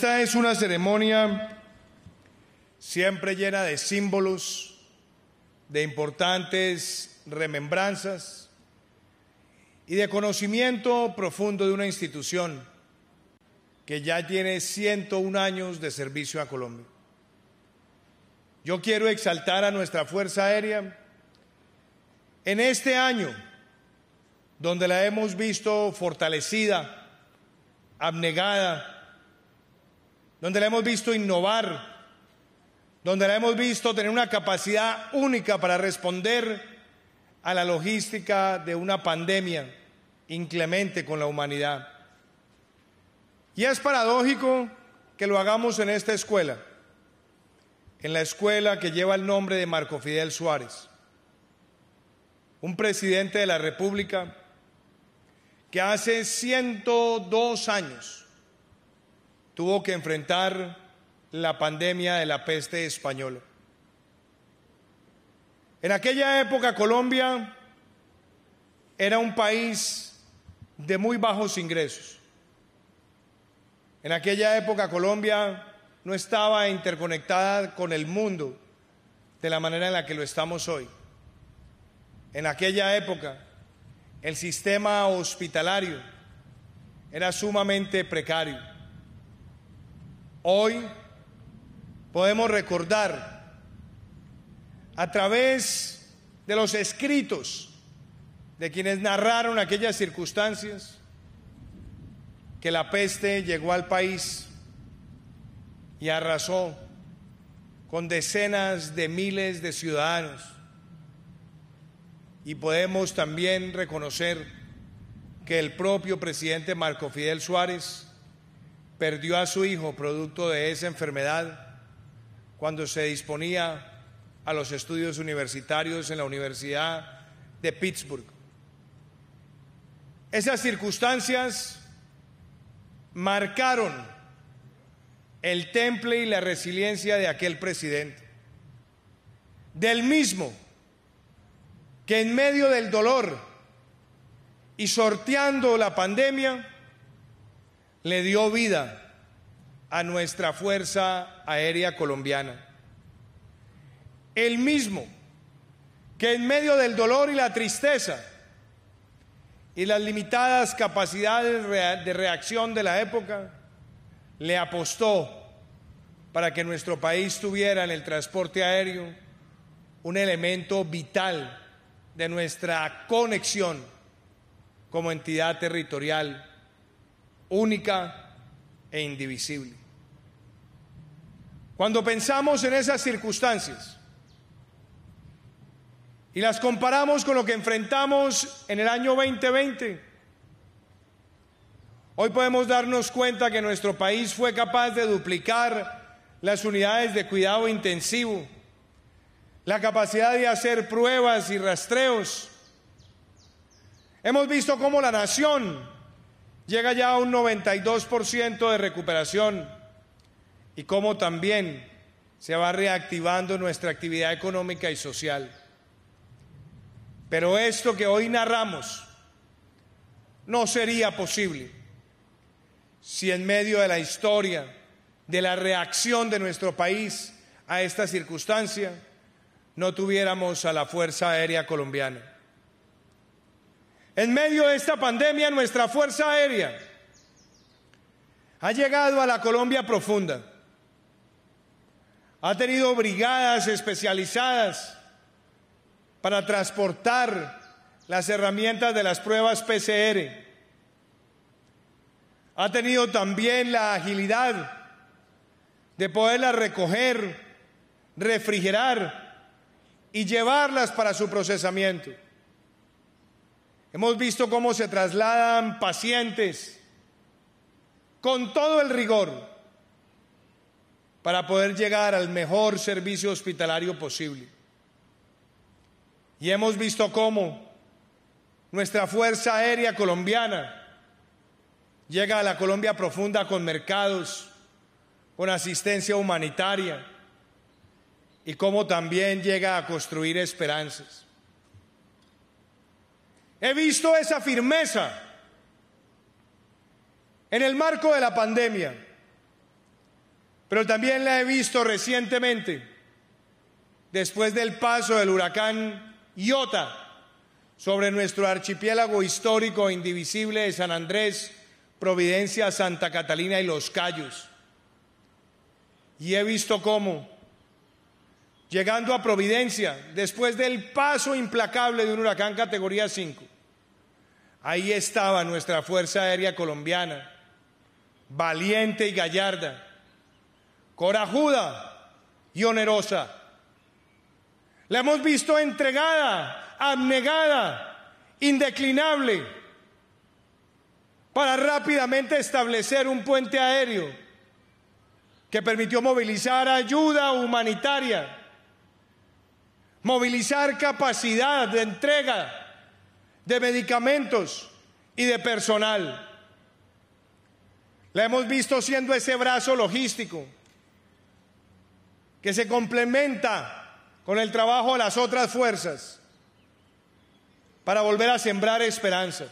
Esta es una ceremonia siempre llena de símbolos, de importantes remembranzas y de conocimiento profundo de una institución que ya tiene 101 años de servicio a Colombia. Yo quiero exaltar a nuestra Fuerza Aérea en este año, donde la hemos visto fortalecida, abnegada, donde la hemos visto innovar, donde la hemos visto tener una capacidad única para responder a la logística de una pandemia inclemente con la humanidad. Y es paradójico que lo hagamos en esta escuela, en la escuela que lleva el nombre de Marco Fidel Suárez, un presidente de la República que hace 102 años tuvo que enfrentar la pandemia de la peste española. En aquella época Colombia era un país de muy bajos ingresos. En aquella época Colombia no estaba interconectada con el mundo de la manera en la que lo estamos hoy. En aquella época el sistema hospitalario era sumamente precario. Hoy podemos recordar a través de los escritos de quienes narraron aquellas circunstancias que la peste llegó al país y arrasó con decenas de miles de ciudadanos. Y podemos también reconocer que el propio presidente Marco Fidel Suárez perdió a su hijo producto de esa enfermedad cuando se disponía a los estudios universitarios en la Universidad de Pittsburgh. Esas circunstancias marcaron el temple y la resiliencia de aquel presidente, del mismo que en medio del dolor y sorteando la pandemia, le dio vida a nuestra Fuerza Aérea Colombiana. El mismo que en medio del dolor y la tristeza y las limitadas capacidades de reacción de la época, le apostó para que nuestro país tuviera en el transporte aéreo un elemento vital de nuestra conexión como entidad territorial única e indivisible. Cuando pensamos en esas circunstancias y las comparamos con lo que enfrentamos en el año 2020, hoy podemos darnos cuenta que nuestro país fue capaz de duplicar las unidades de cuidado intensivo, la capacidad de hacer pruebas y rastreos. Hemos visto cómo la nación llega ya a un 92% de recuperación y cómo también se va reactivando nuestra actividad económica y social. Pero esto que hoy narramos no sería posible si en medio de la historia, de la reacción de nuestro país a esta circunstancia, no tuviéramos a la Fuerza Aérea Colombiana. En medio de esta pandemia, nuestra Fuerza Aérea ha llegado a la Colombia profunda. Ha tenido brigadas especializadas para transportar las herramientas de las pruebas PCR. Ha tenido también la agilidad de poderlas recoger, refrigerar y llevarlas para su procesamiento. Hemos visto cómo se trasladan pacientes con todo el rigor para poder llegar al mejor servicio hospitalario posible. Y hemos visto cómo nuestra Fuerza Aérea Colombiana llega a la Colombia profunda con mercados, con asistencia humanitaria y cómo también llega a construir esperanzas. He visto esa firmeza en el marco de la pandemia, pero también la he visto recientemente después del paso del huracán Iota sobre nuestro archipiélago histórico e indivisible de San Andrés, Providencia, Santa Catalina y Los Cayos. Y he visto cómo llegando a Providencia, después del paso implacable de un huracán categoría 5. Ahí estaba nuestra Fuerza Aérea Colombiana, valiente y gallarda, corajuda y onerosa. La hemos visto entregada, abnegada, indeclinable, para rápidamente establecer un puente aéreo que permitió movilizar ayuda humanitaria movilizar capacidad de entrega de medicamentos y de personal. La hemos visto siendo ese brazo logístico que se complementa con el trabajo de las otras fuerzas para volver a sembrar esperanza.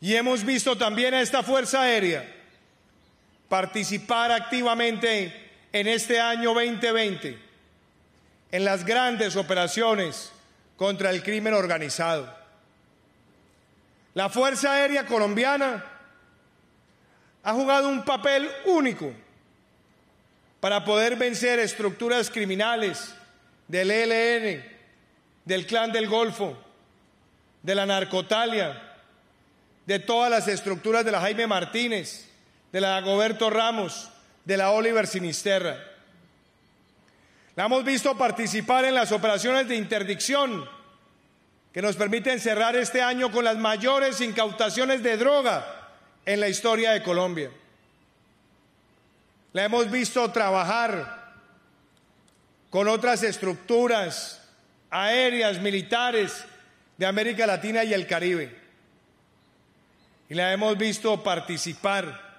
Y hemos visto también a esta Fuerza Aérea participar activamente en este año 2020 en las grandes operaciones contra el crimen organizado. La Fuerza Aérea Colombiana ha jugado un papel único para poder vencer estructuras criminales del ELN, del Clan del Golfo, de la Narcotalia, de todas las estructuras de la Jaime Martínez, de la Goberto Ramos, de la Oliver Sinisterra. La hemos visto participar en las operaciones de interdicción que nos permiten cerrar este año con las mayores incautaciones de droga en la historia de Colombia. La hemos visto trabajar con otras estructuras aéreas, militares de América Latina y el Caribe. Y la hemos visto participar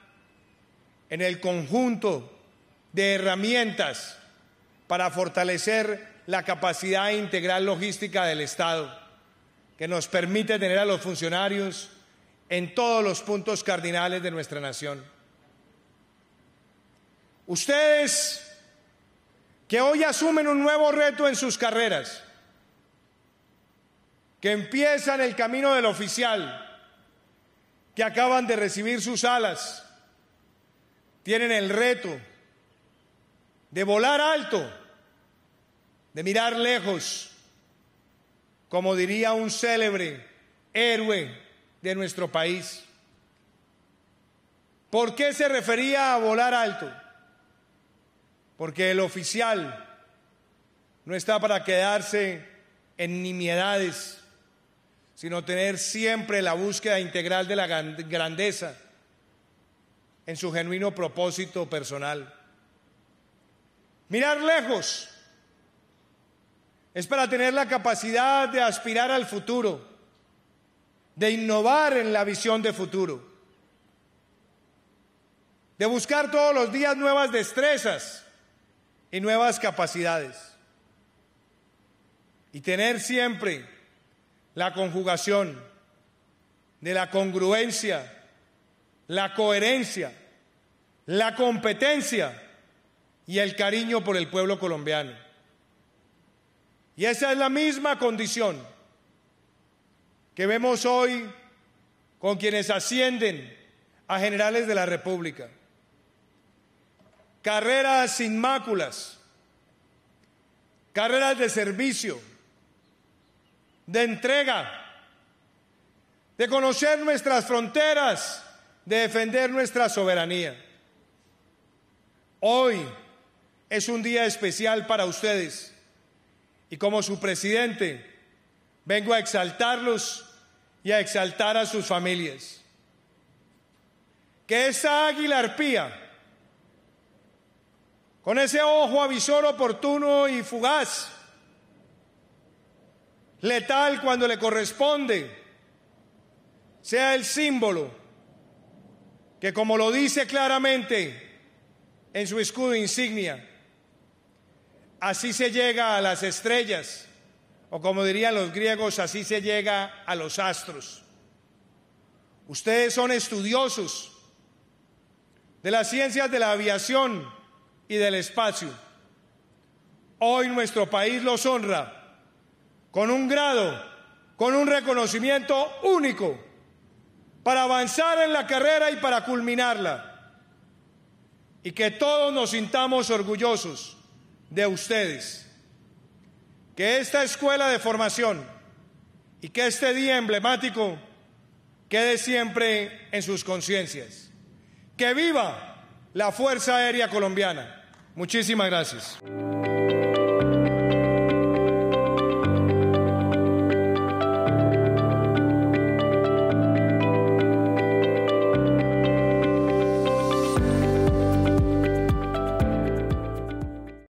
en el conjunto de herramientas para fortalecer la capacidad integral logística del Estado, que nos permite tener a los funcionarios en todos los puntos cardinales de nuestra nación. Ustedes que hoy asumen un nuevo reto en sus carreras, que empiezan el camino del oficial, que acaban de recibir sus alas, tienen el reto de volar alto de mirar lejos, como diría un célebre héroe de nuestro país. ¿Por qué se refería a volar alto? Porque el oficial no está para quedarse en nimiedades, sino tener siempre la búsqueda integral de la grandeza en su genuino propósito personal. Mirar lejos es para tener la capacidad de aspirar al futuro, de innovar en la visión de futuro, de buscar todos los días nuevas destrezas y nuevas capacidades. Y tener siempre la conjugación de la congruencia, la coherencia, la competencia y el cariño por el pueblo colombiano. Y esa es la misma condición que vemos hoy con quienes ascienden a generales de la República. Carreras sin máculas, carreras de servicio, de entrega, de conocer nuestras fronteras, de defender nuestra soberanía. Hoy es un día especial para ustedes y como su presidente vengo a exaltarlos y a exaltar a sus familias. Que esa águila arpía, con ese ojo avisor oportuno y fugaz, letal cuando le corresponde, sea el símbolo que, como lo dice claramente en su escudo insignia, Así se llega a las estrellas, o como dirían los griegos, así se llega a los astros. Ustedes son estudiosos de las ciencias de la aviación y del espacio. Hoy nuestro país los honra con un grado, con un reconocimiento único para avanzar en la carrera y para culminarla. Y que todos nos sintamos orgullosos de ustedes que esta escuela de formación y que este día emblemático quede siempre en sus conciencias. Que viva la Fuerza Aérea Colombiana. Muchísimas gracias.